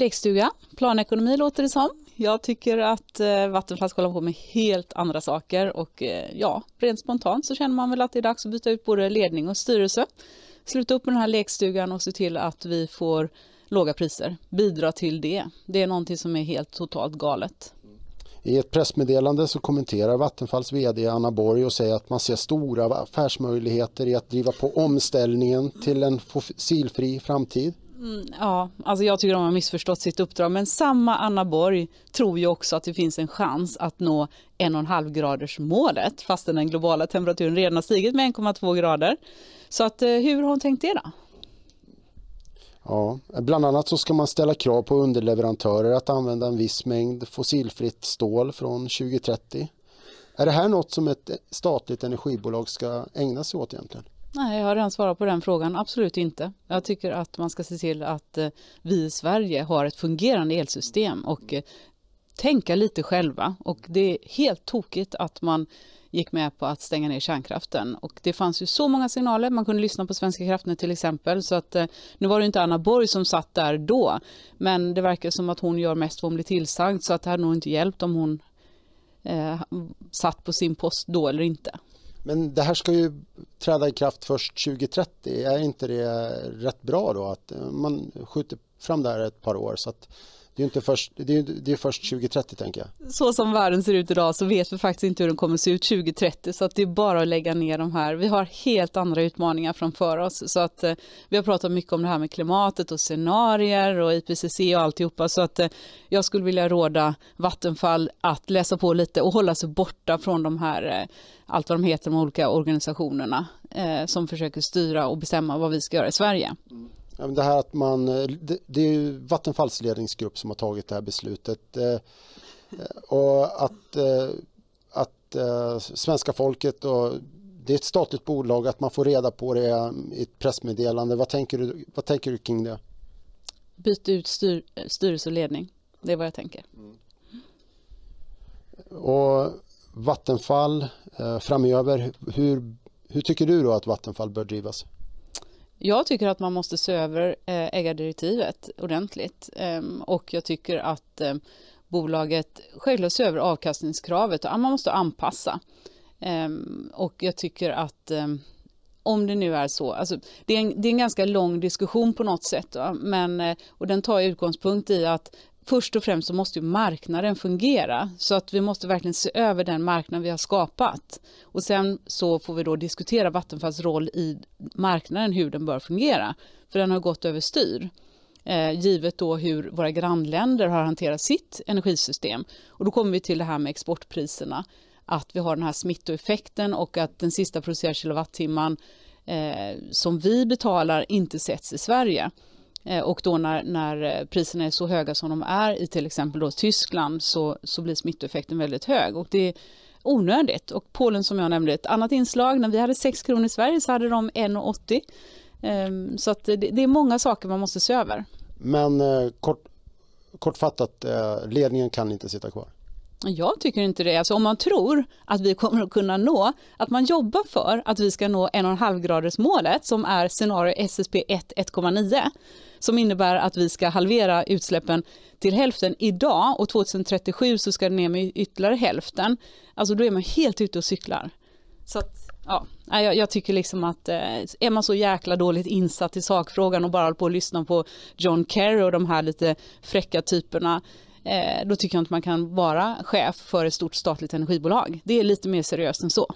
lekstuga, planekonomi låter det som. Jag tycker att eh, Vattenfall ska hålla på med helt andra saker och eh, ja, rent spontant så känner man väl att det är dags att byta ut både ledning och styrelse. Sluta upp med den här lekstugan och se till att vi får låga priser. Bidra till det. Det är någonting som är helt totalt galet. I ett pressmeddelande så kommenterar Vattenfalls vd Anna Borg och säger att man ser stora affärsmöjligheter i att driva på omställningen till en fossilfri framtid. Mm, ja, alltså jag tycker de har missförstått sitt uppdrag. Men samma Anna Borg tror ju också att det finns en chans att nå 1,5 graders målet fastän den globala temperaturen redan har stigit med 1,2 grader. Så att, eh, hur har hon tänkt det då? Ja, bland annat så ska man ställa krav på underleverantörer att använda en viss mängd fossilfritt stål från 2030. Är det här något som ett statligt energibolag ska ägna sig åt egentligen? Nej, jag har redan svarat på den frågan. Absolut inte. Jag tycker att man ska se till att eh, vi i Sverige har ett fungerande elsystem och eh, tänka lite själva. Och det är helt tokigt att man gick med på att stänga ner kärnkraften. Och det fanns ju så många signaler, man kunde lyssna på Svenska kraftnät till exempel. Så att, eh, nu var det inte Anna Borg som satt där då, men det verkar som att hon gör mest vad hon blir tillsagd, så att det hade nog inte hjälpt om hon eh, satt på sin post då eller inte. Men det här ska ju träda i kraft först 2030. Är inte det rätt bra då att eh, man skjuter fram det här ett par år så att det är, inte först, det är, det är först 2030 tänker jag. Så som världen ser ut idag så vet vi faktiskt inte hur den kommer att se ut 2030 så att det är bara att lägga ner de här. Vi har helt andra utmaningar framför oss så att eh, vi har pratat mycket om det här med klimatet och scenarier och IPCC och alltihopa så att eh, jag skulle vilja råda Vattenfall att läsa på lite och hålla sig borta från de här, eh, allt vad de heter, de olika organisationerna eh, som försöker styra och bestämma vad vi ska göra i Sverige. Det här att man, eh, det är ju Vattenfalls ledningsgrupp som har tagit det här beslutet. Eh, eh, och att, att svenska folket och det är ett statligt bolag, att man får reda på det i ett pressmeddelande. Vad tänker du, vad tänker du kring det? Byt ut styr, styrelse och ledning, det är vad jag tänker. Mm. Och Vattenfall framöver, hur, hur tycker du då att Vattenfall bör drivas? Jag tycker att man måste se över eh, ägardirektivet ordentligt ehm, och jag tycker att eh, bolaget självklart se över avkastningskravet och man måste anpassa. Ehm, och jag tycker att ehm, om det nu är så, alltså det är, en, det är en ganska lång diskussion på något sätt, men, eh, och den tar utgångspunkt i att först och främst så måste marknaden fungera så att vi måste verkligen se över den marknad vi har skapat och sen så får vi då diskutera Vattenfalls roll i marknaden hur den bör fungera för den har gått överstyr eh, givet då hur våra grannländer har hanterat sitt energisystem och då kommer vi till det här med exportpriserna att vi har den här smittoeffekten och att den sista producerade kilowattimman eh, som vi betalar inte sätts i Sverige Eh, och då när, när eh, priserna är så höga som de är i till exempel då Tyskland så, så blir smittoeffekten väldigt hög. Och det är onödigt. Och Polen som jag nämnde, ett annat inslag, när vi hade 6 kronor i Sverige så hade de 1,80. Ehm, så att det, är många saker man måste se över. Men eh, kort, kortfattat, ledningen kan inte sitta kvar? Jag tycker inte det. Alltså om man tror att vi kommer att kunna nå, att man jobbar för att vi ska nå 1,5 gradersmålet som är scenario SSP 1, 1,9 som innebär att vi ska halvera utsläppen till hälften idag och 2037 så ska det ner med ytterligare hälften. Alltså då är man helt ute och cyklar. Så att, ja, jag, jag, tycker liksom att eh, är man så jäkla dåligt insatt i sakfrågan och bara håller på och lyssnar på John Kerry och de här lite fräcka typerna eh, då tycker jag inte man kan vara chef för ett stort statligt energibolag. Det är lite mer seriöst än så.